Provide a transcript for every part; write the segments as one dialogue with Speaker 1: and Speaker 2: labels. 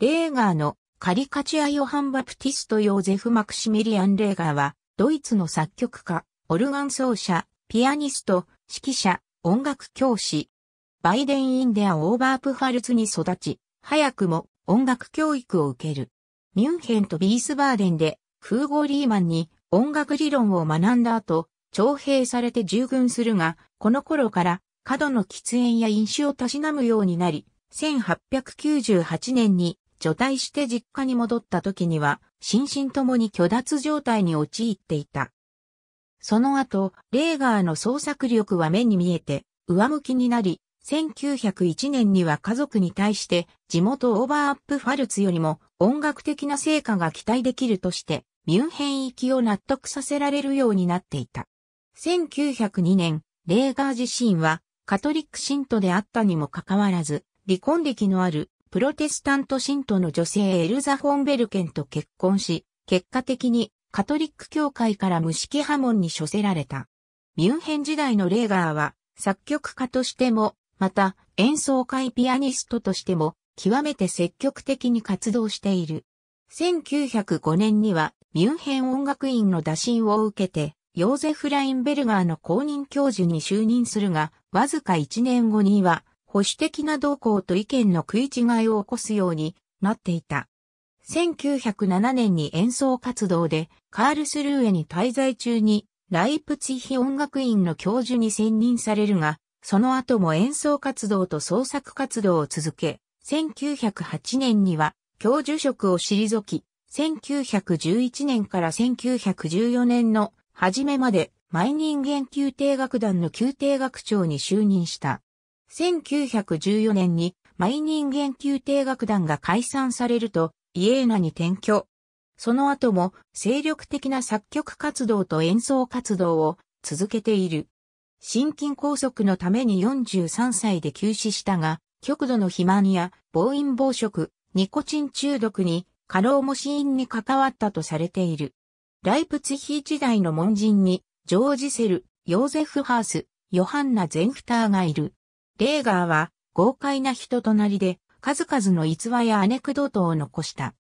Speaker 1: レーガーのカリカチュアヨハン・バプティスト・ヨーゼフ・マクシミリアン・レーガーは、ドイツの作曲家、オルガン奏者、ピアニスト、指揮者、音楽教師。バイデン・インデア・オーバープファルツに育ち、早くも音楽教育を受ける。ミュンヘンとビースバーデンで、フーゴ・リーマンに音楽理論を学んだ後、徴兵されて従軍するが、この頃から過度の喫煙や飲酒をたしなむようになり、1898年に除隊して実家に戻った時には、心身ともに虚脱状態に陥っていた。その後、レーガーの創作力は目に見えて、上向きになり、1901年には家族に対して地元オーバーアップファルツよりも音楽的な成果が期待できるとしてミュンヘン行きを納得させられるようになっていた。1902年、レーガー自身はカトリック信徒であったにもかかわらず離婚歴のあるプロテスタント信徒の女性エルザ・フォンベルケンと結婚し、結果的にカトリック教会から無式破門に処せられた。ミュンヘン時代のレーガーは作曲家としても、また演奏会ピアニストとしても、極めて積極的に活動している。1905年にはミュンヘン音楽院の打診を受けて、ヨーゼフ・ラインベルガーの公認教授に就任するが、わずか1年後には保守的な動向と意見の食い違いを起こすようになっていた。1907年に演奏活動でカールスルーエに滞在中にライプツィヒ音楽院の教授に選任されるが、その後も演奏活動と創作活動を続け、1908年には教授職を退き、1911年から1914年の初めまで毎人研究定学団の宮廷学長に就任した。1914年にマイニン宮究定楽団が解散されると、イエーナに転居。その後も精力的な作曲活動と演奏活動を続けている。心筋梗塞のために43歳で急死したが、極度の肥満や暴飲暴食、ニコチン中毒に過労も死因に関わったとされている。ライプツヒ時代の門人にジョージ・セル、ヨーゼフ・ハース、ヨハンナ・ゼンフターがいる。レーガーは豪快な人となりで数々の逸話やアネクドートを残した。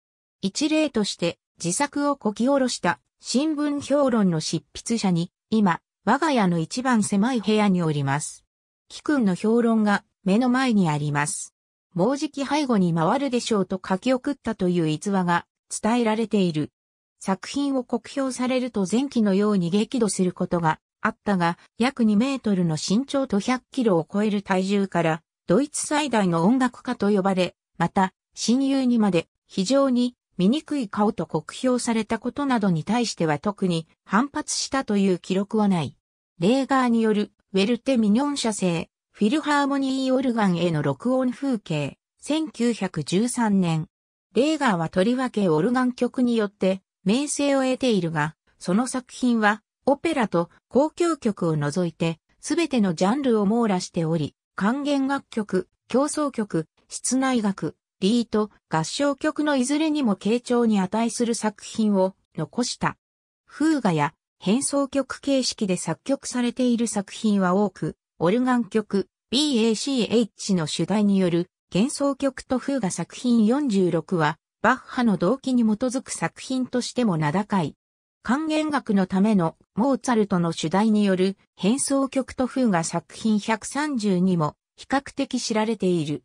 Speaker 1: 一例として自作をこき下ろした新聞評論の執筆者に今我が家の一番狭い部屋におります。貴君の評論が目の前にあります。もうじき背後に回るでしょうと書き送ったという逸話が伝えられている。作品を酷評されると前期のように激怒することがあったが、約2メートルの身長と100キロを超える体重から、ドイツ最大の音楽家と呼ばれ、また、親友にまで、非常に醜い顔と酷評されたことなどに対しては特に反発したという記録はない。レーガーによるウェルテ・ミニョン社製フィルハーモニー・オルガンへの録音風景1913年。レーガーはとりわけオルガン曲によって名声を得ているが、その作品はオペラと交響曲を除いて、すべてのジャンルを網羅しており、還元楽曲、競争曲、室内楽、リート、合唱曲のいずれにも傾聴に値する作品を残した。風画や変奏曲形式で作曲されている作品は多く、オルガン曲 BACH の主題による幻想曲と風画作品46は、バッハの動機に基づく作品としても名高い。還元楽のためのモーツァルトの主題による変奏曲と風が作品130にも比較的知られている。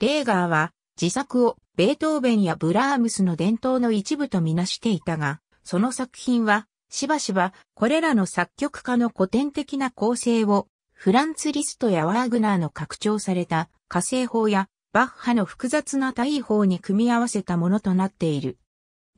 Speaker 1: レーガーは自作をベートーベンやブラームスの伝統の一部とみなしていたが、その作品はしばしばこれらの作曲家の古典的な構成をフランツ・リストやワーグナーの拡張された火星法やバッハの複雑な大法に組み合わせたものとなっている。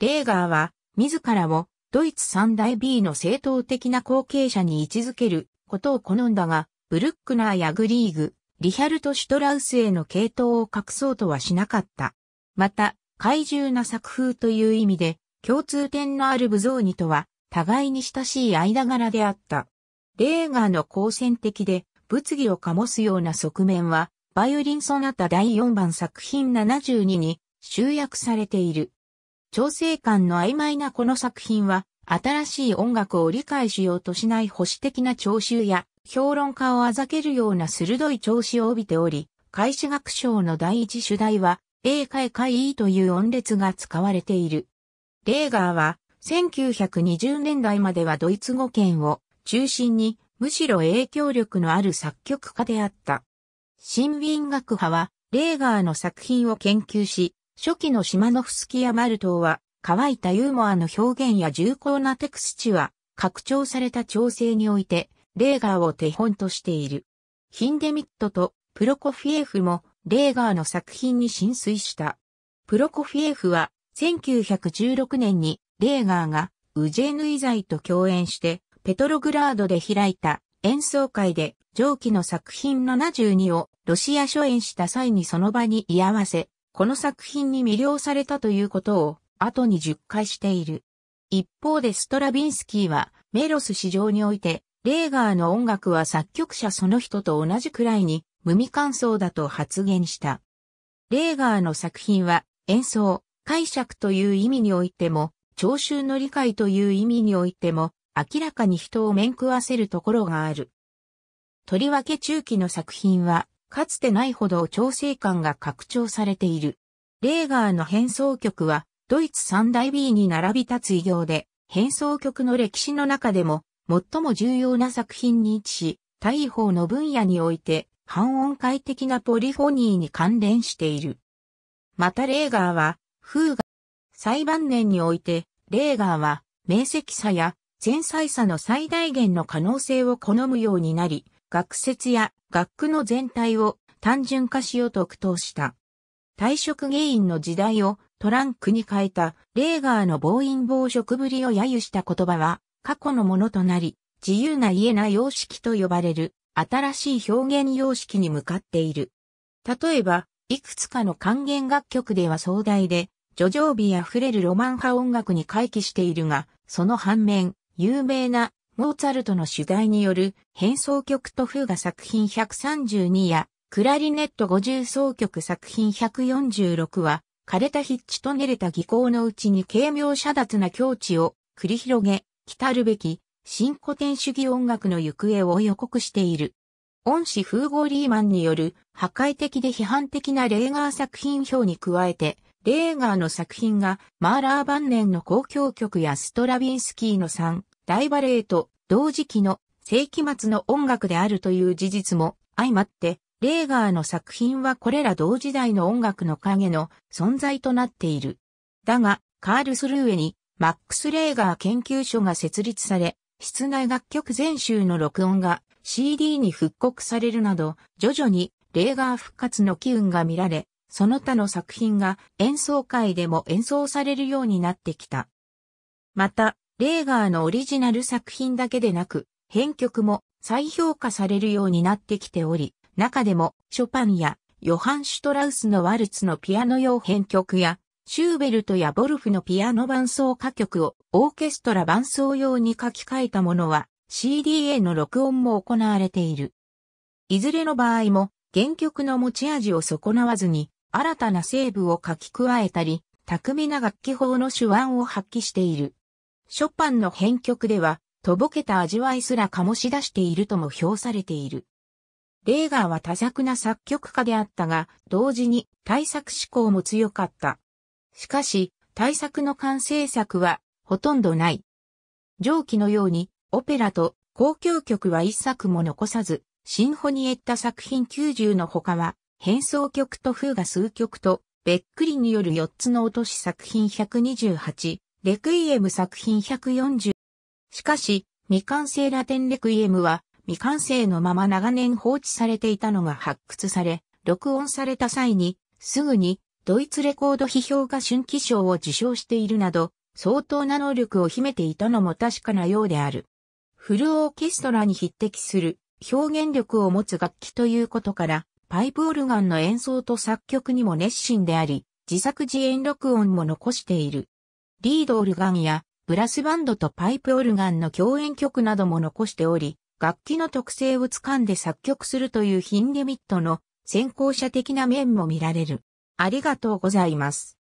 Speaker 1: レーガーは自らをドイツ三大 B の正当的な後継者に位置づけることを好んだが、ブルックナーやグリーグ、リヒャルト・シュトラウスへの系統を隠そうとはしなかった。また、怪獣な作風という意味で、共通点のあるブゾーニとは、互いに親しい間柄であった。レーガーの好戦的で、物議を醸すような側面は、バイオリンソナタ第4番作品72に集約されている。調整感の曖昧なこの作品は、新しい音楽を理解しようとしない保守的な聴衆や、評論家をあざけるような鋭い調子を帯びており、開始学章の第一主題は、A 会会 E という音列が使われている。レーガーは、1920年代まではドイツ語圏を中心に、むしろ影響力のある作曲家であった。新ウィン学派は、レーガーの作品を研究し、初期のシマノフスキやマルトーは、乾いたユーモアの表現や重厚なテクスチは、拡張された調整において、レーガーを手本としている。ヒンデミットとプロコフィエフも、レーガーの作品に浸水した。プロコフィエフは、1916年に、レーガーが、ウジェーヌイザイと共演して、ペトログラードで開いた演奏会で上記の作品72をロシア初演した際にその場に居合わせ、この作品に魅了されたということを後に述回している。一方でストラビンスキーはメロス市場においてレーガーの音楽は作曲者その人と同じくらいに無味乾燥だと発言した。レーガーの作品は演奏、解釈という意味においても、聴衆の理解という意味においても、明らかに人を面食わせるところがある。とりわけ中期の作品は、かつてないほど調整感が拡張されている。レーガーの変奏曲は、ドイツ三大 B に並び立つ異業で、変奏曲の歴史の中でも、最も重要な作品に位置し、大砲の分野において、半音階的なポリフォニーに関連している。またレーガーは、風が、最晩年において、レーガーは、明晰さや、繊細さの最大限の可能性を好むようになり、学説や学区の全体を単純化しようと苦闘した。退職原因の時代をトランクに変えたレーガーの暴飲暴食ぶりを揶揄した言葉は過去のものとなり、自由な家な様式と呼ばれる新しい表現様式に向かっている。例えば、いくつかの還元楽曲では壮大で、叙情美あふれるロマン派音楽に回帰しているが、その反面、有名なモーツァルトの主題による変奏曲と風が作品132や、クラリネット50奏曲作品146は、枯れた筆致と練れた技巧のうちに軽妙遮奪な境地を繰り広げ、来たるべき新古典主義音楽の行方を予告している。恩師フーゴーリーマンによる破壊的で批判的なレーガー作品表に加えて、レーガーの作品がマーラー晩年の交響曲やストラビンスキーの3、大バレエと同時期の世紀末の音楽であるという事実も相まって、レーガーの作品はこれら同時代の音楽の影の存在となっている。だが、カールスルーエにマックス・レーガー研究所が設立され、室内楽曲全集の録音が CD に復刻されるなど、徐々にレーガー復活の機運が見られ、その他の作品が演奏会でも演奏されるようになってきた。また、レーガーのオリジナル作品だけでなく、編曲も再評価されるようになってきており、中でもショパンやヨハン・シュトラウスのワルツのピアノ用編曲や、シューベルトやボルフのピアノ伴奏歌曲をオーケストラ伴奏用に書き換えたものは CDA の録音も行われている。いずれの場合も原曲の持ち味を損なわずに新たなーブを書き加えたり、巧みな楽器法の手腕を発揮している。ショパンの編曲では、とぼけた味わいすら醸し出しているとも評されている。レーガーは多作な作曲家であったが、同時に対策志向も強かった。しかし、対策の完成作はほとんどない。上記のように、オペラと交響曲は一作も残さず、シンフォニエッタ作品90の他は、変奏曲と風が数曲と、べっくりによる4つの落とし作品128、レクイエム作品140。しかし、未完成ラテンレクイエムは、未完成のまま長年放置されていたのが発掘され、録音された際に、すぐに、ドイツレコード批評家春季賞を受賞しているなど、相当な能力を秘めていたのも確かなようである。フルオーケストラに匹敵する表現力を持つ楽器ということから、パイプオルガンの演奏と作曲にも熱心であり、自作自演録音も残している。リードオルガンやブラスバンドとパイプオルガンの共演曲なども残しており、楽器の特性を掴んで作曲するというヒンデミットの先行者的な面も見られる。ありがとうございます。